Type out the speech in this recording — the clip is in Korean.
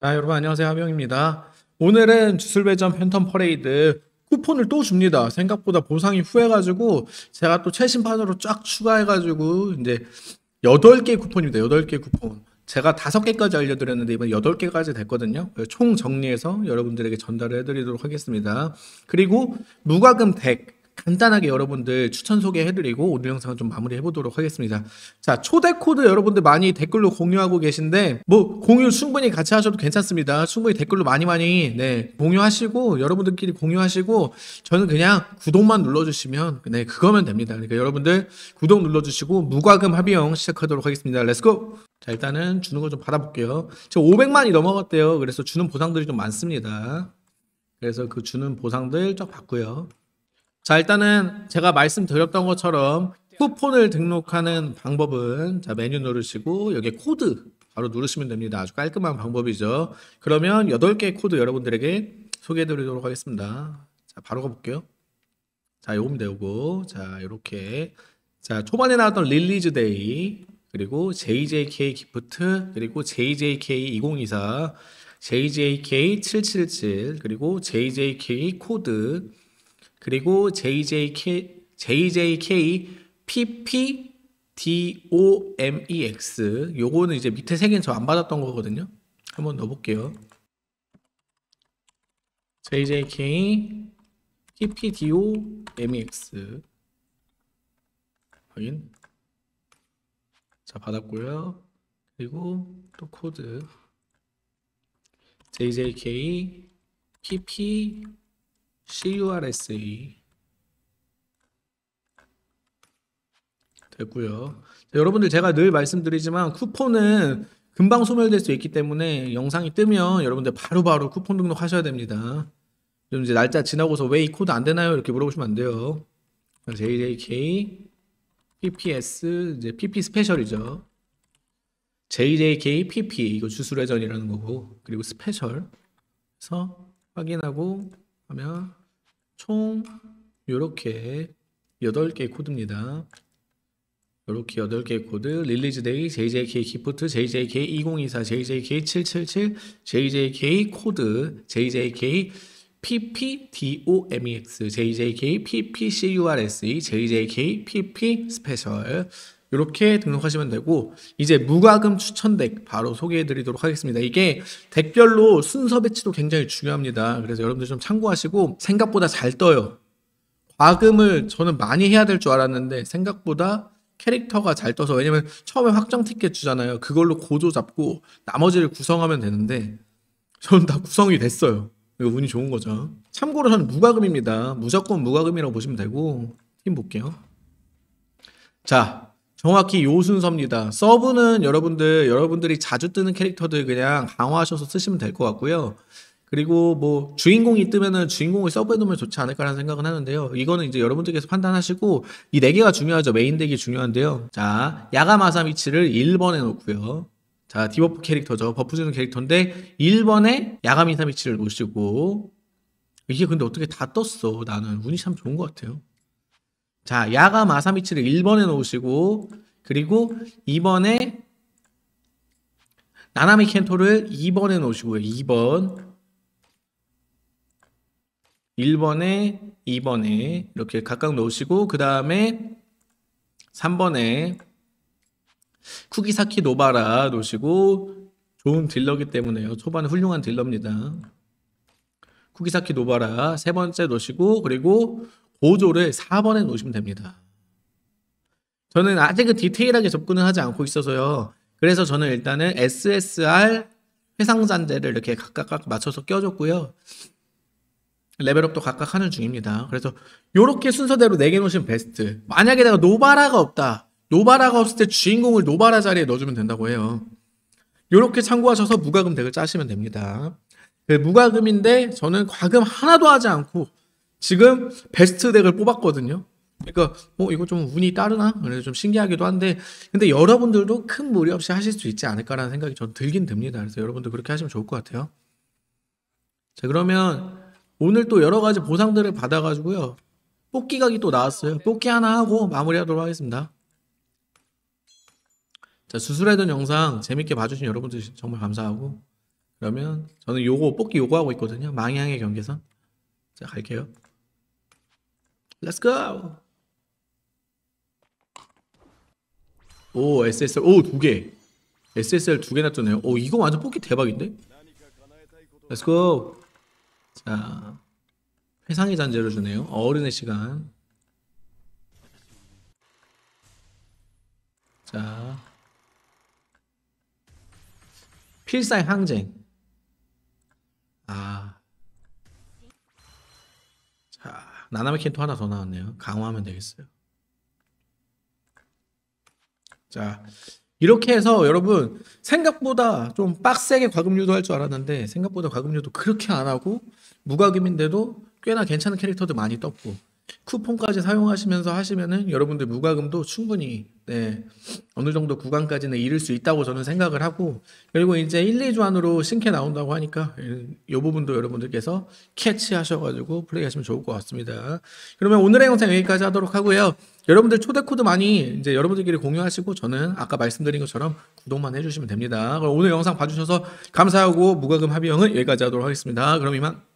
자, 여러분 안녕하세요. 하병입니다. 오늘은 주술배점 팬텀 퍼레이드 쿠폰을 또 줍니다. 생각보다 보상이 후해가지고 제가 또 최신판으로 쫙 추가해가지고 이제 8개 쿠폰입니다. 8개 쿠폰. 제가 5개까지 알려드렸는데 이번에 8개까지 됐거든요. 총 정리해서 여러분들에게 전달 해드리도록 하겠습니다. 그리고 무과금 덱. 간단하게 여러분들 추천 소개해드리고 오늘 영상은 좀 마무리해보도록 하겠습니다. 자 초대코드 여러분들 많이 댓글로 공유하고 계신데 뭐 공유 충분히 같이 하셔도 괜찮습니다. 충분히 댓글로 많이 많이 네 공유하시고 여러분들끼리 공유하시고 저는 그냥 구독만 눌러주시면 네 그거면 됩니다. 그러니까 여러분들 구독 눌러주시고 무과금 합의형 시작하도록 하겠습니다. 렛츠고! 자 일단은 주는 거 좀 받아볼게요. 지금 500만이 넘어갔대요. 그래서 주는 보상들이 좀 많습니다. 그래서 그 주는 보상들 쫙 봤고요. 자, 일단은 제가 말씀드렸던 것처럼 쿠폰을 등록하는 방법은 자, 메뉴 누르시고 여기 코드 바로 누르시면 됩니다. 아주 깔끔한 방법이죠. 그러면 8개의 코드 여러분들에게 소개해 드리도록 하겠습니다. 자, 바로 가볼게요. 자, 요겁니다, 요거. 자, 요렇게. 자, 초반에 나왔던 릴리즈 데이, 그리고 JJK 기프트, 그리고 JJK2024, JJK777, 그리고 JJK 코드, 그리고 JJK, JJK PP DOMEX 요거는 이제 밑에 세 개는 저 안 받았던 거거든요. 한번 넣어볼게요. JJK PPDOMEX 확인 자 받았고요. 그리고 또 코드 JJK PP CURSA 됐고요. 자, 여러분들 제가 늘 말씀드리지만 쿠폰은 금방 소멸될 수 있기 때문에 영상이 뜨면 여러분들 바로바로 바로 쿠폰 등록하셔야 됩니다. 좀 이제 날짜 지나고서 왜 이 코드 안 되나요? 이렇게 물어보시면 안 돼요. JJK PPS 이제 PP 스페셜이죠. JJK PP 이거 주술회전이라는 거고 그리고 스페셜 그래서 확인하고 하면 총 이렇게 8개 코드입니다. 이렇게 8개 코드, 릴리즈 데이, JJK 기프트, JJK 2024, JJK 777, JJK 코드, JJK PPDOMEX, JJK PPCURSE, JJK PP 스페셜, 이렇게 등록하시면 되고 이제 무과금 추천 덱 바로 소개해 드리도록 하겠습니다. 이게 덱별로 순서 배치도 굉장히 중요합니다. 그래서 여러분들 좀 참고하시고 생각보다 잘 떠요. 과금을 저는 많이 해야 될 줄 알았는데 생각보다 캐릭터가 잘 떠서 왜냐면 처음에 확정 티켓 주잖아요. 그걸로 고조 잡고 나머지를 구성하면 되는데 저는 다 구성이 됐어요. 이거 운이 좋은 거죠. 참고로 저는 무과금입니다. 무조건 무과금이라고 보시면 되고 팀 볼게요. 자, 정확히 요 순서입니다. 서브는 여러분들 여러분들이 자주 뜨는 캐릭터들 그냥 강화하셔서 쓰시면 될 것 같고요. 그리고 뭐 주인공이 뜨면은 주인공을 서브에 놓으면 좋지 않을까라는 생각은 하는데요. 이거는 이제 여러분들께서 판단하시고 이 네 개가 중요하죠. 메인 덱이 중요한데요. 자, 야가마사미치를 1번에 놓고요. 자, 디버프 캐릭터죠. 버프 주는 캐릭터인데 1번에 야가미사미치를 놓으시고 이게 근데 어떻게 다 떴어. 나는 운이 참 좋은 것 같아요. 자, 야가 마사미치를 1번에 놓으시고 그리고 2번에 나나미 켄토를 2번에 놓으시고요. 2번 1번에 2번에 이렇게 각각 놓으시고 그 다음에 3번에 쿠기사키 노바라 놓으시고 좋은 딜러기 때문에요. 초반에 훌륭한 딜러입니다. 쿠기사키 노바라 세 번째 놓으시고 그리고 보조를 4번에 놓으시면 됩니다. 저는 아직은 디테일하게 접근을 하지 않고 있어서요. 그래서 저는 일단은 SSR 회상잔재를 이렇게 각각 맞춰서 껴줬고요. 레벨업도 각각 하는 중입니다. 그래서 이렇게 순서대로 4개 놓으시면 베스트. 만약에 내가 노바라가 없다. 노바라가 없을 때 주인공을 노바라 자리에 넣어주면 된다고 해요. 이렇게 참고하셔서 무과금 덱을 짜시면 됩니다. 그 무과금인데 저는 과금 하나도 하지 않고 지금 베스트 덱을 뽑았거든요. 그러니까 뭐 이거 좀 운이 따르나? 그래서 좀 신기하기도 한데 근데 여러분들도 큰 무리 없이 하실 수 있지 않을까라는 생각이 전 들긴 듭니다. 그래서 여러분들 그렇게 하시면 좋을 것 같아요. 자 그러면 오늘 또 여러 가지 보상들을 받아가지고요. 뽑기 각이 또 나왔어요. 뽑기 하나 하고 마무리하도록 하겠습니다. 자수술하던 영상 재밌게 봐주신 여러분들 정말 감사하고 그러면 저는 요거 뽑기 요거 하고 있거든요. 망향의 경계선 자 갈게요. Let's go. 오 SSL 오두 개. SSL 두 개 났잖아요. 오 이거 완전 뽑기 대박인데? Let's go. 자 회상의 잔재를 주네요. 어른의 시간. 자 필살 항쟁. 나나메켄토 하나 더 나왔네요. 강화하면 되겠어요. 자, 이렇게 해서 여러분 생각보다 좀 빡세게 과금 유도할 줄 알았는데 생각보다 과금 유도 그렇게 안 하고 무과금인데도 꽤나 괜찮은 캐릭터도 많이 떴고 쿠폰까지 사용하시면서 하시면은 여러분들 무과금도 충분히 네, 어느 정도 구간까지는 이룰 수 있다고 저는 생각을 하고 그리고 이제 1, 2주 안으로 신캐 나온다고 하니까 이 부분도 여러분들께서 캐치하셔가지고 플레이하시면 좋을 것 같습니다. 그러면 오늘의 영상 여기까지 하도록 하고요. 여러분들 초대 코드 많이 이제 여러분들끼리 공유하시고 저는 아까 말씀드린 것처럼 구독만 해주시면 됩니다. 오늘 영상 봐주셔서 감사하고 무과금 합의형은 여기까지 하도록 하겠습니다. 그럼 이만.